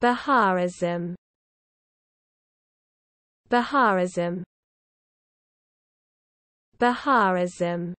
Bahá'ism Baharism. Baharism.